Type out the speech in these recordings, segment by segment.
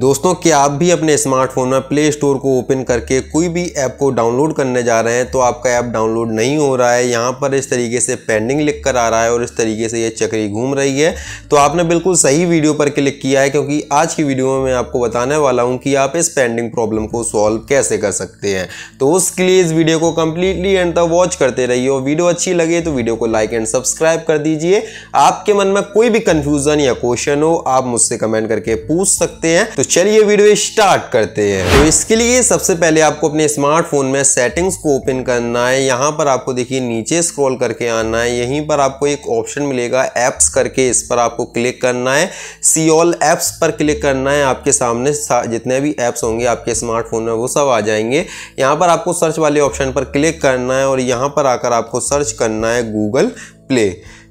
दोस्तों क्या आप भी अपने स्मार्टफोन में प्ले स्टोर को ओपन करके कोई भी ऐप को डाउनलोड करने जा रहे हैं तो आपका ऐप डाउनलोड नहीं हो रहा है यहाँ पर इस तरीके से पेंडिंग लिख कर आ रहा है और इस तरीके से ये चक्री घूम रही है तो आपने बिल्कुल सही वीडियो पर क्लिक किया है क्योंकि आज की वीडियो में मैं आपको बताने वाला हूँ कि आप इस पेंडिंग प्रॉब्लम को सॉल्व कैसे कर सकते हैं तो उसके लिए इस वीडियो को कम्प्लीटली एंड तक वॉच करते रहिए और वीडियो अच्छी लगे तो वीडियो को लाइक एंड सब्सक्राइब कर दीजिए आपके मन में कोई भी कन्फ्यूज़न या क्वेश्चन हो आप मुझसे कमेंट करके पूछ सकते हैं तो तो चलिए वीडियो स्टार्ट करते हैं तो इसके लिए सबसे पहले आपको अपने स्मार्टफोन में सेटिंग्स को ओपन करना है यहाँ पर आपको देखिए नीचे स्क्रॉल करके आना है यहीं पर आपको एक ऑप्शन मिलेगा एप्स करके इस पर आपको क्लिक करना है सी ऑल एप्स पर क्लिक करना है आपके सामने जितने भी ऐप्स होंगे आपके स्मार्टफोन में वो सब आ जाएंगे यहाँ पर आपको सर्च वाले ऑप्शन पर क्लिक करना है और यहाँ पर आकर आपको सर्च करना है गूगल प्ले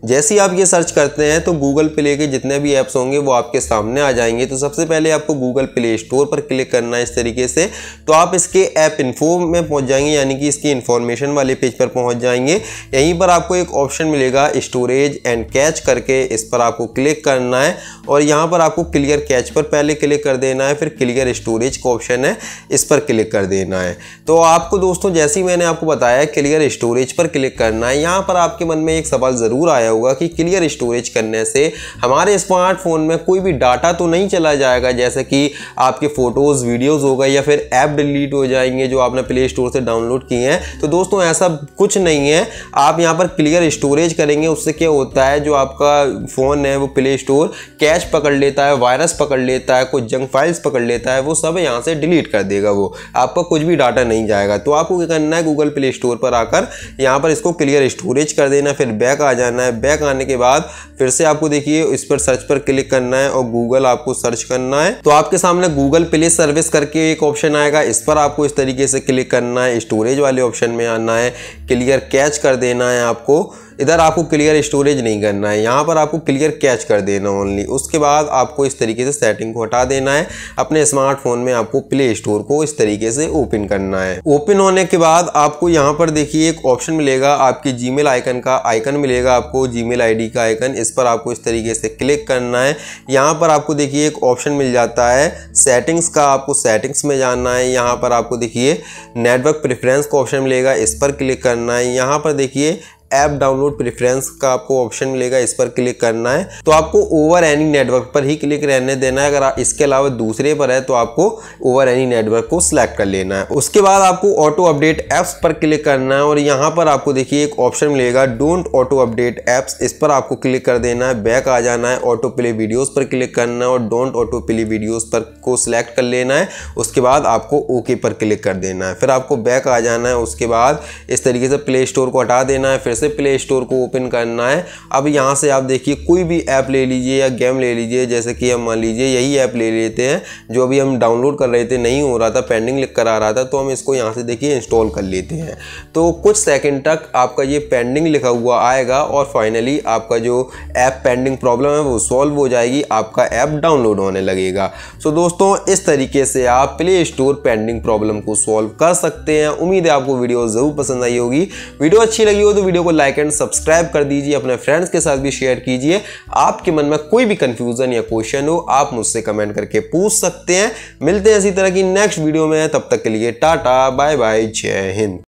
जैसे ही आप ये सर्च करते हैं तो गूगल प्ले के जितने भी ऐप्स होंगे वो आपके सामने आ जाएंगे तो सबसे पहले आपको गूगल प्ले स्टोर पर क्लिक करना है इस तरीके से तो आप इसके ऐप इन्फो में पहुंच जाएंगे यानी कि इसकी इन्फॉर्मेशन वाले पेज पर पहुंच जाएंगे यहीं पर आपको एक ऑप्शन मिलेगा स्टोरेज एंड कैच करके इस पर आपको क्लिक करना है और यहाँ पर आपको क्लियर कैच पर पहले क्लिक कर देना है फिर क्लियर स्टोरेज का ऑप्शन है इस पर क्लिक कर देना है तो आपको दोस्तों जैसे ही मैंने आपको बताया क्लियर स्टोरेज पर क्लिक करना है यहाँ पर आपके मन में एक सवाल ज़रूर आया बताया होगा कि क्लियर स्टोरेज करने से हमारे स्मार्टफोन में कोई भी डाटा तो नहीं चला जाएगा जैसे कि आपके फ़ोटोज़ वीडियोज़ हो गए या फिर ऐप डिलीट हो जाएंगे जो आपने प्ले स्टोर से डाउनलोड किए हैं तो दोस्तों ऐसा कुछ नहीं है आप यहाँ पर क्लियर स्टोरेज करेंगे उससे क्या होता है जो आपका फ़ोन है वो प्ले स्टोर कैश पकड़ लेता है वायरस पकड़ लेता है कुछ जंक फाइल्स पकड़ लेता है वो सब यहाँ से डिलीट कर देगा वो आपका कुछ भी डाटा नहीं जाएगा तो आपको क्या करना है गूगल प्ले स्टोर पर आकर यहाँ पर इसको क्लियर स्टोरेज कर देना फिर बैक आ जाना है बैक आने के बाद फिर से आपको देखिए इस पर सर्च पर क्लिक करना है और गूगल आपको सर्च करना है तो आपके सामने गूगल प्ले सर्विस करके एक ऑप्शन आएगा इस पर आपको इस तरीके से क्लिक करना है स्टोरेज वाले ऑप्शन में आना है क्लियर कैच कर देना है आपको इधर आपको क्लियर स्टोरेज नहीं करना है यहाँ पर आपको क्लियर कैच कर देना ओनली उसके बाद आपको इस तरीके से सेटिंग को हटा देना है अपने स्मार्टफोन में आपको प्ले स्टोर को इस तरीके से ओपन करना है ओपन होने के बाद आपको यहाँ पर देखिए एक ऑप्शन मिलेगा आपकी जी आइकन का आइकन मिलेगा आपको जी मेल का आइकन इस पर आपको इस तरीके से क्लिक करना है यहाँ पर आपको देखिए एक ऑप्शन मिल जाता है सेटिंग्स का आपको सेटिंग्स में जाना है यहाँ पर आपको देखिए नेटवर्क प्रेफरेंस का ऑप्शन मिलेगा इस पर क्लिक करना है यहाँ पर देखिए ऐप डाउनलोड प्रेफरेंस का आपको ऑप्शन मिलेगा इस पर क्लिक करना है तो आपको ओवर एनी नेटवर्क पर ही क्लिक रहने देना है अगर इसके अलावा दूसरे पर है तो आपको ओवर एनी नेटवर्क को सिलेक्ट कर लेना है उसके बाद आपको ऑटो अपडेट ऐप्स पर क्लिक करना है और यहाँ पर आपको देखिए एक ऑप्शन मिलेगा डोंट ऑटो अपडेट ऐप्स इस पर आपको क्लिक कर देना है बैक आ जाना है ऑटो प्ले वीडियोज पर क्लिक करना है और डोंट ऑटो प्ले वीडियोज पर को सिलेक्ट कर लेना है उसके बाद आपको ओके पर क्लिक कर देना है फिर आपको बैक आ जाना है उसके बाद इस तरीके से प्ले स्टोर को हटा देना है फिर से प्ले स्टोर को ओपन करना है अब यहाँ से आप देखिए कोई भी ऐप ले लीजिए या गेम ले लीजिए जैसे कि हम मान लीजिए यही ऐप ले लेते हैं जो अभी हम डाउनलोड कर रहे थे नहीं हो रहा था पेंडिंग लिख कर आ रहा था तो हम इसको यहाँ से देखिए इंस्टॉल कर लेते हैं तो कुछ सेकेंड तक आपका ये पेंडिंग लिखा हुआ आएगा और फाइनली आपका जो ऐप पेंडिंग प्रॉब्लम है वो सॉल्व हो जाएगी आपका ऐप डाउनलोड होने लगेगा सो so, दोस्तों इस तरीके से आप प्ले स्टोर पेंडिंग प्रॉब्लम को सॉल्व कर सकते हैं उम्मीद है आपको वीडियो ज़रूर पसंद आई होगी वीडियो अच्छी लगी हो तो वीडियो को लाइक एंड सब्सक्राइब कर दीजिए अपने फ्रेंड्स के साथ भी शेयर कीजिए आपके मन में कोई भी कंफ्यूजन या क्वेश्चन हो आप मुझसे कमेंट करके पूछ सकते हैं मिलते हैं इसी तरह की नेक्स्ट वीडियो में तब तक के लिए टाटा बाय बाय जय हिंद